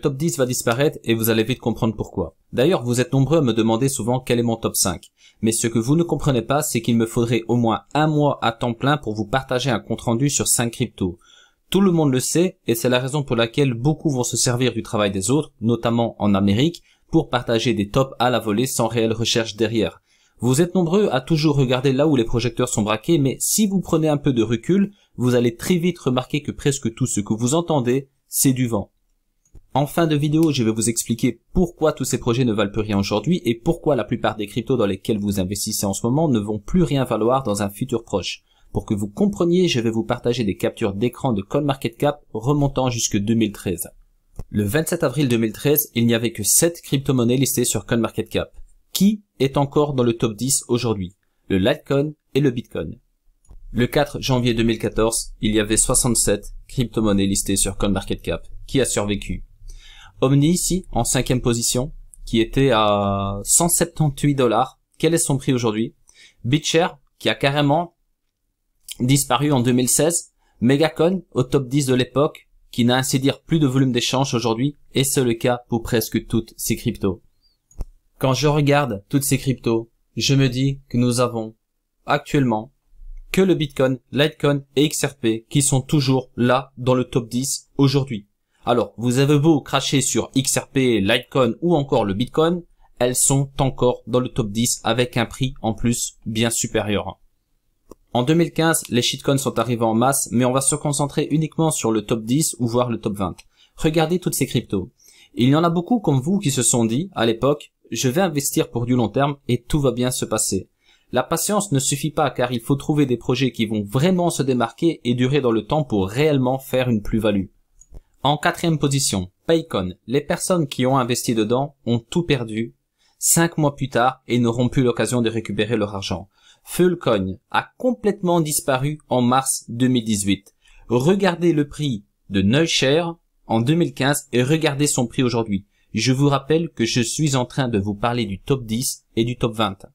top 10 va disparaître et vous allez vite comprendre pourquoi. D'ailleurs, vous êtes nombreux à me demander souvent quel est mon top 5. Mais ce que vous ne comprenez pas, c'est qu'il me faudrait au moins un mois à temps plein pour vous partager un compte rendu sur 5 cryptos. Tout le monde le sait et c'est la raison pour laquelle beaucoup vont se servir du travail des autres, notamment en Amérique, pour partager des tops à la volée sans réelle recherche derrière. Vous êtes nombreux à toujours regarder là où les projecteurs sont braqués, mais si vous prenez un peu de recul, vous allez très vite remarquer que presque tout ce que vous entendez, c'est du vent. En fin de vidéo, je vais vous expliquer pourquoi tous ces projets ne valent plus rien aujourd'hui et pourquoi la plupart des cryptos dans lesquels vous investissez en ce moment ne vont plus rien valoir dans un futur proche. Pour que vous compreniez, je vais vous partager des captures d'écran de CoinMarketCap remontant jusque 2013. Le 27 avril 2013, il n'y avait que 7 crypto-monnaies listées sur CoinMarketCap. Qui est encore dans le top 10 aujourd'hui Le Litecoin et le Bitcoin. Le 4 janvier 2014, il y avait 67 crypto-monnaies listées sur CoinMarketCap. Qui a survécu Omni ici, en cinquième position, qui était à 178 dollars. Quel est son prix aujourd'hui BitShare, qui a carrément disparu en 2016. Megacon, au top 10 de l'époque, qui n'a ainsi dire plus de volume d'échange aujourd'hui, et c'est le cas pour presque toutes ces cryptos. Quand je regarde toutes ces cryptos, je me dis que nous avons actuellement que le Bitcoin, Litecoin et XRP qui sont toujours là dans le top 10 aujourd'hui. Alors, vous avez beau cracher sur XRP, Litecoin ou encore le Bitcoin, elles sont encore dans le top 10 avec un prix en plus bien supérieur. En 2015, les shitcoins sont arrivés en masse, mais on va se concentrer uniquement sur le top 10 ou voir le top 20. Regardez toutes ces cryptos. Il y en a beaucoup comme vous qui se sont dit, à l'époque, je vais investir pour du long terme et tout va bien se passer. La patience ne suffit pas car il faut trouver des projets qui vont vraiment se démarquer et durer dans le temps pour réellement faire une plus-value. En quatrième position, Paycon. Les personnes qui ont investi dedans ont tout perdu cinq mois plus tard et n'auront plus l'occasion de récupérer leur argent. Fullcoin a complètement disparu en mars 2018. Regardez le prix de Neuschair en 2015 et regardez son prix aujourd'hui. Je vous rappelle que je suis en train de vous parler du top 10 et du top 20.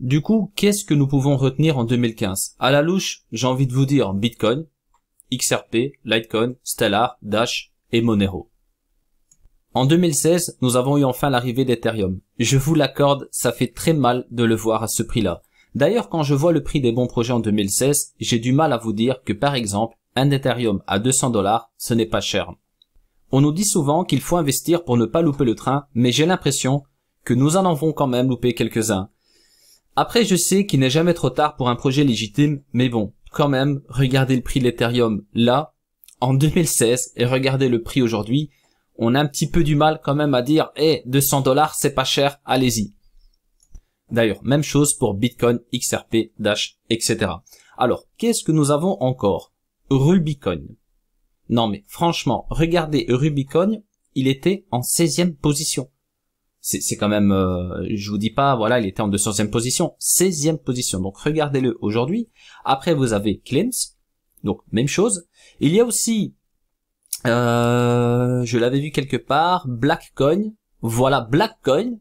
Du coup, qu'est-ce que nous pouvons retenir en 2015 À la louche, j'ai envie de vous dire Bitcoin, XRP, Litecoin, Stellar, Dash et Monero. En 2016, nous avons eu enfin l'arrivée d'Ethereum. Je vous l'accorde, ça fait très mal de le voir à ce prix-là. D'ailleurs, quand je vois le prix des bons projets en 2016, j'ai du mal à vous dire que par exemple, un Ethereum à 200 dollars, ce n'est pas cher. On nous dit souvent qu'il faut investir pour ne pas louper le train, mais j'ai l'impression que nous en avons quand même loupé quelques-uns. Après, je sais qu'il n'est jamais trop tard pour un projet légitime, mais bon, quand même, regardez le prix de l'Ethereum là, en 2016, et regardez le prix aujourd'hui, on a un petit peu du mal quand même à dire, eh, 200 dollars, c'est pas cher, allez-y. D'ailleurs, même chose pour Bitcoin, XRP, Dash, etc. Alors, qu'est-ce que nous avons encore Rubicon. Non mais franchement, regardez Rubicon, il était en 16e position c'est quand même, euh, je vous dis pas, voilà, il était en 200e position, 16e position. Donc regardez-le aujourd'hui. Après, vous avez Klims, donc même chose. Il y a aussi, euh, je l'avais vu quelque part, Blackcoin. Voilà, Blackcoin.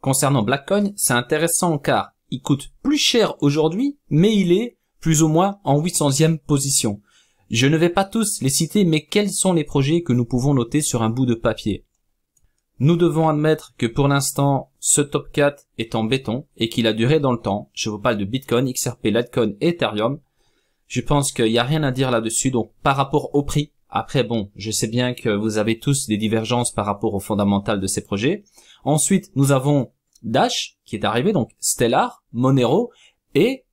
Concernant Blackcoin, c'est intéressant car il coûte plus cher aujourd'hui, mais il est plus ou moins en 800e position. Je ne vais pas tous les citer, mais quels sont les projets que nous pouvons noter sur un bout de papier nous devons admettre que pour l'instant, ce top 4 est en béton et qu'il a duré dans le temps. Je vous parle de Bitcoin, XRP, Litecoin Ethereum. Je pense qu'il n'y a rien à dire là-dessus. Donc par rapport au prix, après bon, je sais bien que vous avez tous des divergences par rapport au fondamental de ces projets. Ensuite, nous avons Dash qui est arrivé, donc Stellar, Monero et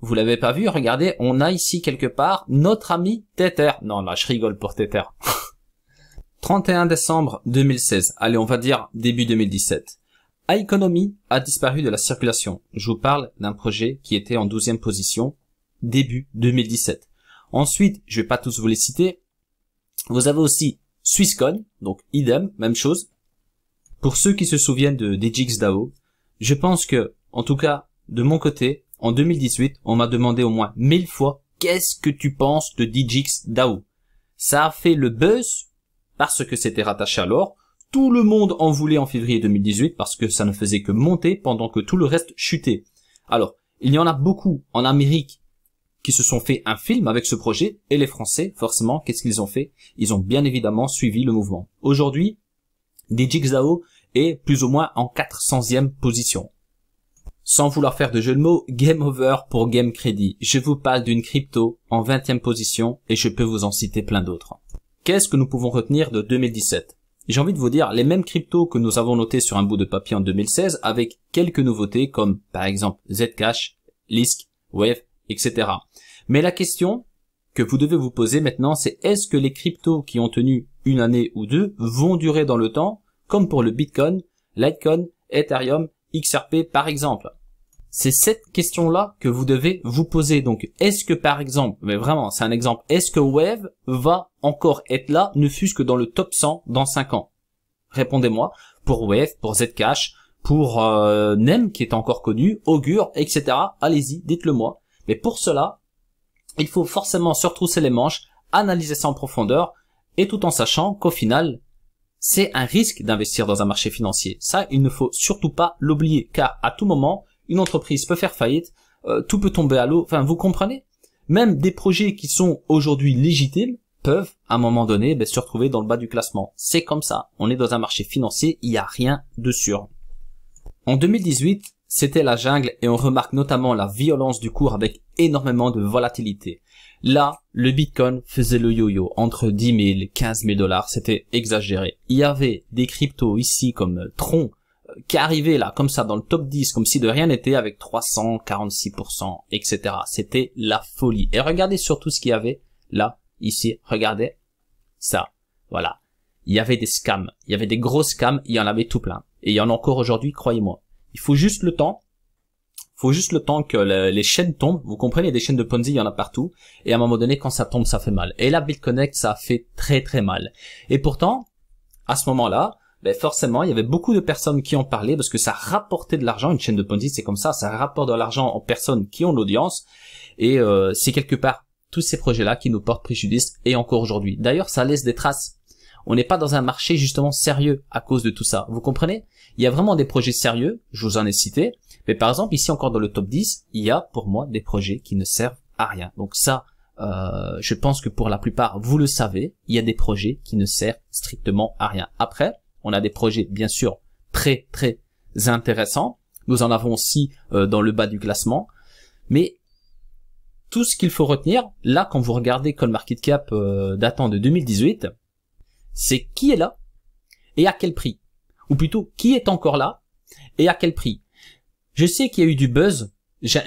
vous l'avez pas vu, regardez, on a ici quelque part notre ami Tether. Non, là, je rigole pour Tether. 31 décembre 2016, allez on va dire début 2017. iEconomy a disparu de la circulation. Je vous parle d'un projet qui était en 12e position début 2017. Ensuite, je vais pas tous vous les citer. Vous avez aussi Swisscon, donc idem, même chose. Pour ceux qui se souviennent de DAO, je pense que, en tout cas, de mon côté, en 2018, on m'a demandé au moins mille fois qu'est-ce que tu penses de DAO ?» Ça a fait le buzz parce que c'était rattaché à l'or. Tout le monde en voulait en février 2018 parce que ça ne faisait que monter pendant que tout le reste chutait. Alors, il y en a beaucoup en Amérique qui se sont fait un film avec ce projet et les Français, forcément, qu'est-ce qu'ils ont fait Ils ont bien évidemment suivi le mouvement. Aujourd'hui, DigiXAO est plus ou moins en 400e position. Sans vouloir faire de jeu de mots, game over pour Game crédit. Je vous parle d'une crypto en 20e position et je peux vous en citer plein d'autres. Qu'est-ce que nous pouvons retenir de 2017 J'ai envie de vous dire les mêmes cryptos que nous avons notés sur un bout de papier en 2016 avec quelques nouveautés comme par exemple Zcash, Lisk, Wave, etc. Mais la question que vous devez vous poser maintenant, c'est est-ce que les cryptos qui ont tenu une année ou deux vont durer dans le temps, comme pour le Bitcoin, Litecoin, Ethereum, XRP par exemple c'est cette question-là que vous devez vous poser. Donc, est-ce que par exemple, mais vraiment, c'est un exemple, est-ce que Wave va encore être là, ne fût-ce que dans le top 100 dans 5 ans Répondez-moi. Pour Wave, pour Zcash, pour euh, NEM qui est encore connu, Augur, etc. Allez-y, dites-le moi. Mais pour cela, il faut forcément se retrousser les manches, analyser ça en profondeur, et tout en sachant qu'au final, c'est un risque d'investir dans un marché financier. Ça, il ne faut surtout pas l'oublier, car à tout moment, une entreprise peut faire faillite, euh, tout peut tomber à l'eau. Enfin, vous comprenez Même des projets qui sont aujourd'hui légitimes peuvent, à un moment donné, ben, se retrouver dans le bas du classement. C'est comme ça. On est dans un marché financier, il n'y a rien de sûr. En 2018, c'était la jungle et on remarque notamment la violence du cours avec énormément de volatilité. Là, le Bitcoin faisait le yo-yo entre 10 000, 15 000 dollars, c'était exagéré. Il y avait des cryptos ici comme Tron qui arrivait là, comme ça, dans le top 10, comme si de rien n'était, avec 346%, etc. C'était la folie. Et regardez surtout ce qu'il y avait là, ici. Regardez ça. Voilà. Il y avait des scams. Il y avait des grosses scams. Il y en avait tout plein. Et il y en a encore aujourd'hui, croyez-moi. Il faut juste le temps. Il faut juste le temps que les chaînes tombent. Vous comprenez, des chaînes de Ponzi, il y en a partout. Et à un moment donné, quand ça tombe, ça fait mal. Et là, BitConnect, ça fait très très mal. Et pourtant, à ce moment-là, ben, forcément, il y avait beaucoup de personnes qui ont parlé parce que ça rapportait de l'argent. Une chaîne de Ponzi, c'est comme ça, ça rapporte de l'argent aux personnes qui ont l'audience. Et euh, c'est quelque part tous ces projets-là qui nous portent préjudice et encore aujourd'hui. D'ailleurs, ça laisse des traces. On n'est pas dans un marché justement sérieux à cause de tout ça. Vous comprenez Il y a vraiment des projets sérieux, je vous en ai cité. Mais par exemple, ici encore dans le top 10, il y a pour moi des projets qui ne servent à rien. Donc ça, euh, je pense que pour la plupart, vous le savez, il y a des projets qui ne servent strictement à rien. Après, on a des projets bien sûr très très intéressants. Nous en avons aussi euh, dans le bas du classement. Mais tout ce qu'il faut retenir, là quand vous regardez CoinMarketCap euh, datant de 2018, c'est qui est là et à quel prix. Ou plutôt, qui est encore là et à quel prix. Je sais qu'il y a eu du buzz.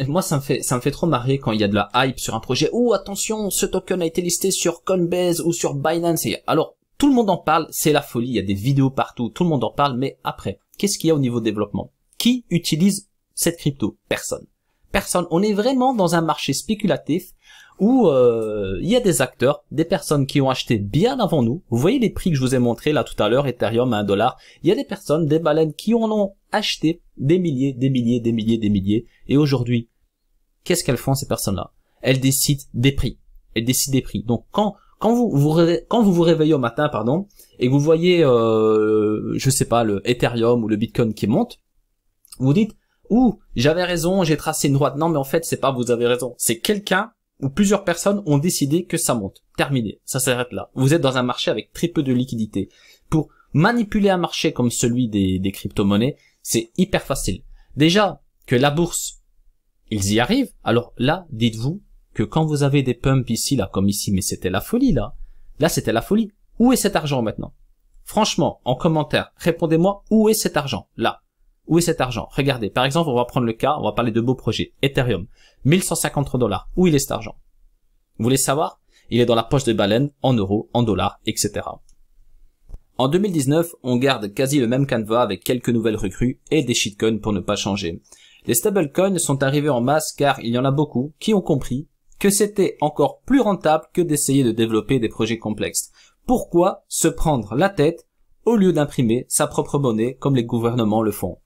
Moi, ça me fait, ça me fait trop marrer quand il y a de la hype sur un projet. Oh, attention, ce token a été listé sur Coinbase ou sur Binance. alors, tout le monde en parle, c'est la folie, il y a des vidéos partout, tout le monde en parle, mais après, qu'est-ce qu'il y a au niveau développement Qui utilise cette crypto Personne. Personne. On est vraiment dans un marché spéculatif où euh, il y a des acteurs, des personnes qui ont acheté bien avant nous. Vous voyez les prix que je vous ai montrés là tout à l'heure, Ethereum à 1 dollar. Il y a des personnes, des baleines qui en ont acheté des milliers, des milliers, des milliers, des milliers. Et aujourd'hui, qu'est-ce qu'elles font ces personnes-là Elles décident des prix. Elles décident des prix. Donc quand quand vous, vous quand vous vous réveillez au matin, pardon, et vous voyez, euh, je sais pas, le Ethereum ou le Bitcoin qui monte, vous dites, ouh, j'avais raison, j'ai tracé une droite. Non, mais en fait, c'est pas vous avez raison, c'est quelqu'un ou plusieurs personnes ont décidé que ça monte. Terminé. Ça s'arrête là. Vous êtes dans un marché avec très peu de liquidité. Pour manipuler un marché comme celui des, des crypto-monnaies, c'est hyper facile. Déjà que la bourse, ils y arrivent. Alors là, dites-vous, que quand vous avez des pumps ici, là, comme ici, mais c'était la folie, là. Là, c'était la folie. Où est cet argent maintenant Franchement, en commentaire, répondez-moi où est cet argent Là. Où est cet argent Regardez, par exemple, on va prendre le cas, on va parler de beaux projets. Ethereum, 1153 dollars. Où il est cet argent Vous voulez savoir Il est dans la poche de baleine, en euros, en dollars, etc. En 2019, on garde quasi le même canevas avec quelques nouvelles recrues et des shitcoins pour ne pas changer. Les stablecoins sont arrivés en masse car il y en a beaucoup qui ont compris que c'était encore plus rentable que d'essayer de développer des projets complexes. Pourquoi se prendre la tête au lieu d'imprimer sa propre monnaie comme les gouvernements le font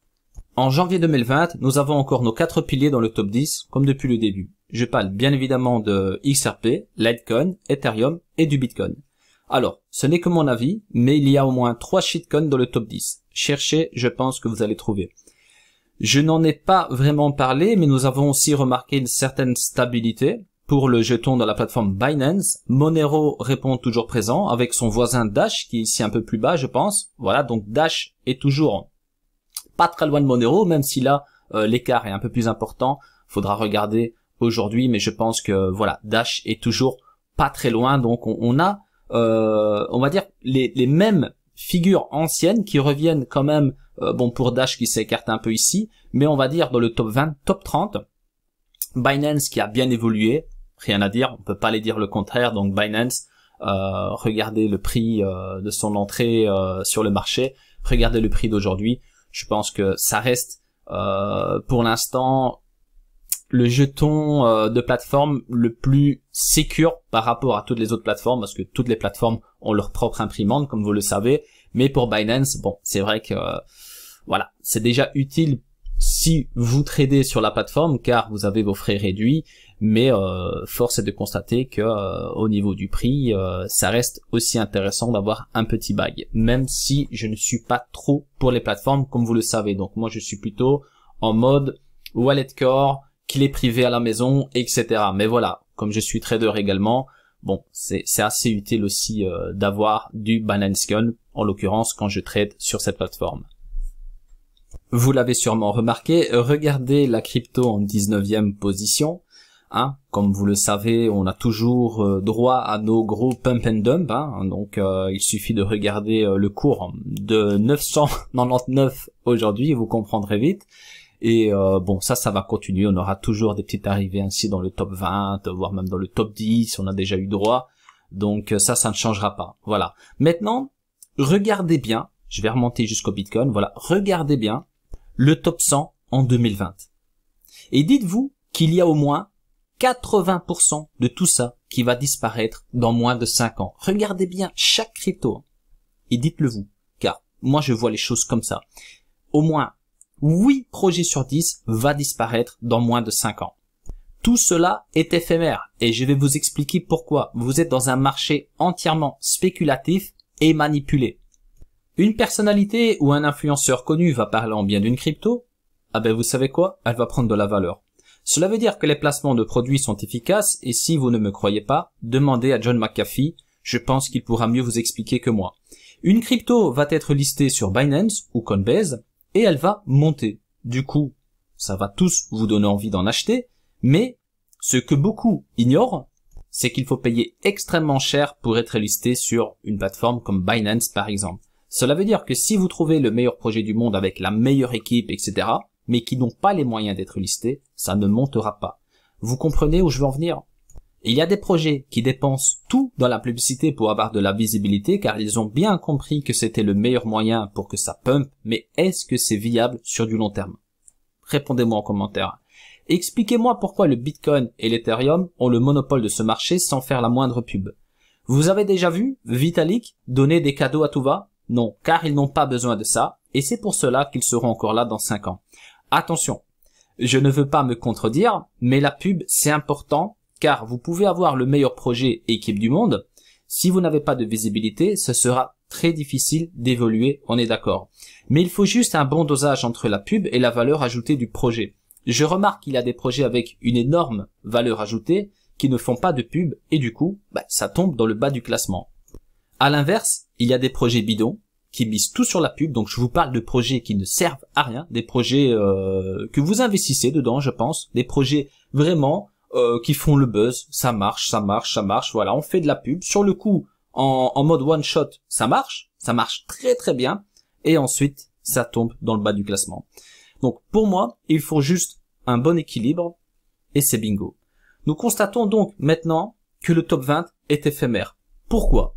En janvier 2020, nous avons encore nos quatre piliers dans le top 10 comme depuis le début. Je parle bien évidemment de XRP, Litecoin, Ethereum et du Bitcoin. Alors, ce n'est que mon avis, mais il y a au moins trois shitcoins dans le top 10. Cherchez, je pense que vous allez trouver. Je n'en ai pas vraiment parlé, mais nous avons aussi remarqué une certaine stabilité, pour le jeton dans la plateforme Binance. Monero répond toujours présent avec son voisin Dash qui est ici un peu plus bas, je pense. Voilà, donc Dash est toujours pas très loin de Monero, même si là euh, l'écart est un peu plus important. Faudra regarder aujourd'hui, mais je pense que voilà, Dash est toujours pas très loin. Donc on, a, euh, on va dire les, mêmes figures anciennes qui reviennent quand même. Euh, bon pour Dash qui s'écarte un peu ici, mais on va dire dans le top 20, top 30. Binance qui a bien évolué, rien à dire, on peut pas les dire le contraire. Donc Binance, euh, regardez le prix euh, de son entrée euh, sur le marché, regardez le prix d'aujourd'hui. Je pense que ça reste pour l'instant le jeton de plateforme le plus sécure par rapport à toutes les autres plateformes, parce que toutes les plateformes ont leur propre imprimante, comme vous le savez. Mais pour Binance, bon, c'est vrai que voilà, c'est déjà utile si vous tradez sur la plateforme, car vous avez vos frais réduits mais euh, force est de constater que euh, au niveau du prix, euh, ça reste aussi intéressant d'avoir un petit bag, même si je ne suis pas trop pour les plateformes, comme vous le savez. Donc moi, je suis plutôt en mode wallet core, clé privée privé à la maison, etc. Mais voilà, comme je suis trader également, bon, c'est assez utile aussi d'avoir du Binance Gun, en l'occurrence quand je trade sur cette plateforme. Vous l'avez sûrement remarqué, regardez la crypto en 19e position, Hein. comme vous le savez, on a toujours euh, droit à nos gros pump and dump. Hein. donc, euh, il suffit de regarder euh, le cours de 999 aujourd'hui, vous comprendrez vite. Et bon, ça, ça va continuer. On aura toujours des petites arrivées ainsi dans le top 20, voire même dans le top 10. On a déjà eu droit. Donc ça, ça ne changera pas. Voilà. Maintenant, regardez bien. Je vais remonter jusqu'au Bitcoin. Voilà. Regardez bien le top 100 en 2020. Et dites-vous qu'il y a au moins 80% de tout ça qui va disparaître dans moins de 5 ans. Regardez bien chaque crypto hein, et dites-le vous, car moi je vois les choses comme ça. Au moins 8 projets sur 10 va disparaître dans moins de 5 ans. Tout cela est éphémère et je vais vous expliquer pourquoi vous êtes dans un marché entièrement spéculatif et manipulé. Une personnalité ou un influenceur connu va parler en bien d'une crypto, ah ben vous savez quoi, elle va prendre de la valeur. Cela veut dire que les placements de produits sont efficaces et si vous ne me croyez pas, demandez à John McAfee, je pense qu'il pourra mieux vous expliquer que moi. Une crypto va être listée sur Binance ou Coinbase et elle va monter. Du coup, ça va tous vous donner envie d'en acheter, mais ce que beaucoup ignorent, c'est qu'il faut payer extrêmement cher pour être listé sur une plateforme comme Binance par exemple. Cela veut dire que si vous trouvez le meilleur projet du monde avec la meilleure équipe, etc., mais qui n'ont pas les moyens d'être listés, ça ne montera pas. Vous comprenez où je veux en venir Il y a des projets qui dépensent tout dans la publicité pour avoir de la visibilité car ils ont bien compris que c'était le meilleur moyen pour que ça pump, mais est-ce que c'est viable sur du long terme Répondez-moi en commentaire. Expliquez-moi pourquoi le Bitcoin et l'Ethereum ont le monopole de ce marché sans faire la moindre pub. Vous avez déjà vu Vitalik donner des cadeaux à tout va Non, car ils n'ont pas besoin de ça, et c'est pour cela qu'ils seront encore là dans 5 ans. Attention, je ne veux pas me contredire, mais la pub, c'est important, car vous pouvez avoir le meilleur projet équipe du monde. Si vous n'avez pas de visibilité, ce sera très difficile d'évoluer, on est d'accord. Mais il faut juste un bon dosage entre la pub et la valeur ajoutée du projet. Je remarque qu'il y a des projets avec une énorme valeur ajoutée qui ne font pas de pub et du coup, bah, ça tombe dans le bas du classement. À l'inverse, il y a des projets bidons qui misent tout sur la pub. Donc je vous parle de projets qui ne servent à rien, des projets euh, que vous investissez dedans, je pense, des projets vraiment euh, qui font le buzz. Ça marche, ça marche, ça marche. Voilà, on fait de la pub. Sur le coup, en, en mode one shot, ça marche, ça marche très très bien. Et ensuite, ça tombe dans le bas du classement. Donc pour moi, il faut juste un bon équilibre et c'est bingo. Nous constatons donc maintenant que le top 20 est éphémère. Pourquoi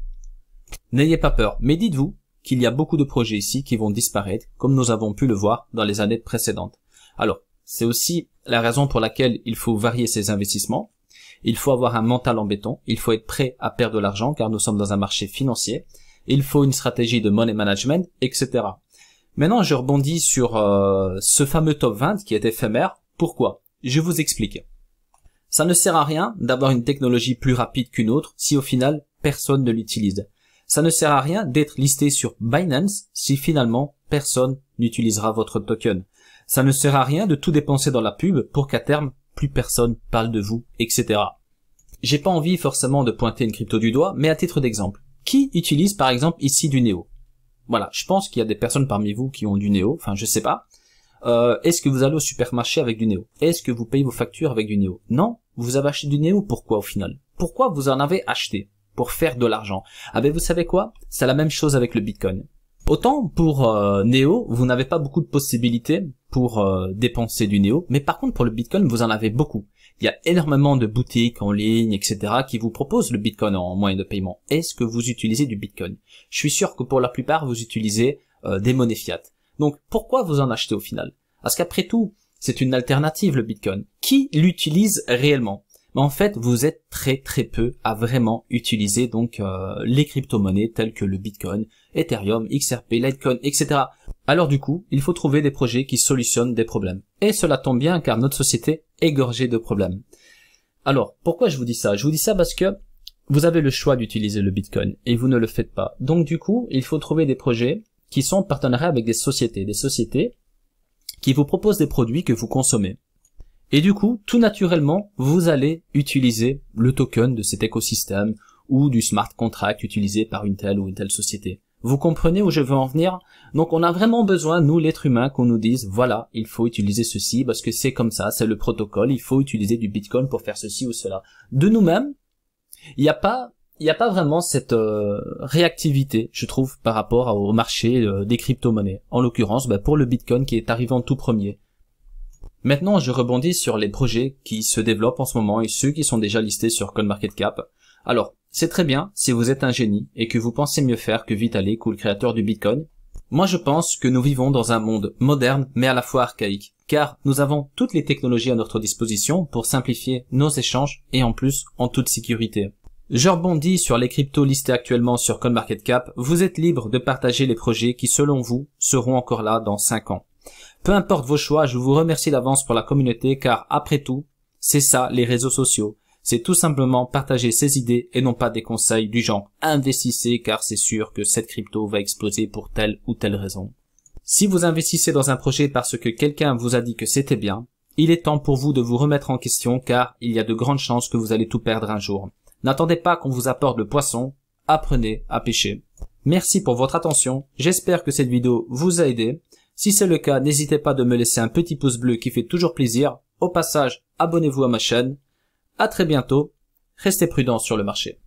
N'ayez pas peur, mais dites-vous qu'il y a beaucoup de projets ici qui vont disparaître, comme nous avons pu le voir dans les années précédentes. Alors, c'est aussi la raison pour laquelle il faut varier ses investissements. Il faut avoir un mental en béton, il faut être prêt à perdre de l'argent car nous sommes dans un marché financier, il faut une stratégie de money management, etc. Maintenant, je rebondis sur euh, ce fameux top 20 qui est éphémère. Pourquoi Je vous explique. Ça ne sert à rien d'avoir une technologie plus rapide qu'une autre si au final personne ne l'utilise. Ça ne sert à rien d'être listé sur Binance si finalement personne n'utilisera votre token. Ça ne sert à rien de tout dépenser dans la pub pour qu'à terme plus personne parle de vous, etc. J'ai pas envie forcément de pointer une crypto du doigt, mais à titre d'exemple, qui utilise par exemple ici du Neo Voilà, je pense qu'il y a des personnes parmi vous qui ont du Neo, enfin je sais pas. Euh, est-ce que vous allez au supermarché avec du Neo Est-ce que vous payez vos factures avec du Neo Non, vous avez acheté du Neo pourquoi au final Pourquoi vous en avez acheté pour faire de l'argent. mais ah ben, vous savez quoi C'est la même chose avec le Bitcoin. Autant pour euh, Neo, vous n'avez pas beaucoup de possibilités pour euh, dépenser du Neo, mais par contre pour le Bitcoin, vous en avez beaucoup. Il y a énormément de boutiques en ligne, etc., qui vous proposent le Bitcoin en moyen de paiement. Est-ce que vous utilisez du Bitcoin Je suis sûr que pour la plupart, vous utilisez euh, des monnaies fiat. Donc pourquoi vous en achetez au final Parce qu'après tout, c'est une alternative le Bitcoin. Qui l'utilise réellement mais en fait vous êtes très très peu à vraiment utiliser donc euh, les crypto-monnaies telles que le Bitcoin, Ethereum, XRP, Litecoin, etc. Alors du coup, il faut trouver des projets qui solutionnent des problèmes. Et cela tombe bien car notre société est gorgée de problèmes. Alors, pourquoi je vous dis ça Je vous dis ça parce que vous avez le choix d'utiliser le Bitcoin et vous ne le faites pas. Donc du coup, il faut trouver des projets qui sont en avec des sociétés, des sociétés qui vous proposent des produits que vous consommez. Et du coup, tout naturellement, vous allez utiliser le token de cet écosystème ou du smart contract utilisé par une telle ou une telle société. Vous comprenez où je veux en venir Donc on a vraiment besoin, nous l'être humain, qu'on nous dise, voilà, il faut utiliser ceci parce que c'est comme ça, c'est le protocole, il faut utiliser du Bitcoin pour faire ceci ou cela. De nous-mêmes, il n'y a pas... Il a pas vraiment cette euh, réactivité, je trouve, par rapport au marché euh, des crypto-monnaies. En l'occurrence, bah, pour le Bitcoin qui est arrivé en tout premier. Maintenant, je rebondis sur les projets qui se développent en ce moment et ceux qui sont déjà listés sur CoinMarketCap. Alors, c'est très bien si vous êtes un génie et que vous pensez mieux faire que Vitalik ou le créateur du Bitcoin. Moi, je pense que nous vivons dans un monde moderne mais à la fois archaïque, car nous avons toutes les technologies à notre disposition pour simplifier nos échanges et en plus en toute sécurité. Je rebondis sur les cryptos listés actuellement sur CoinMarketCap. Vous êtes libre de partager les projets qui, selon vous, seront encore là dans 5 ans. Peu importe vos choix, je vous remercie d'avance pour la communauté car après tout, c'est ça les réseaux sociaux. C'est tout simplement partager ses idées et non pas des conseils du genre investissez car c'est sûr que cette crypto va exploser pour telle ou telle raison. Si vous investissez dans un projet parce que quelqu'un vous a dit que c'était bien, il est temps pour vous de vous remettre en question car il y a de grandes chances que vous allez tout perdre un jour. N'attendez pas qu'on vous apporte le poisson, apprenez à pêcher. Merci pour votre attention, j'espère que cette vidéo vous a aidé. Si c'est le cas, n'hésitez pas de me laisser un petit pouce bleu qui fait toujours plaisir. Au passage, abonnez-vous à ma chaîne. À très bientôt. Restez prudents sur le marché.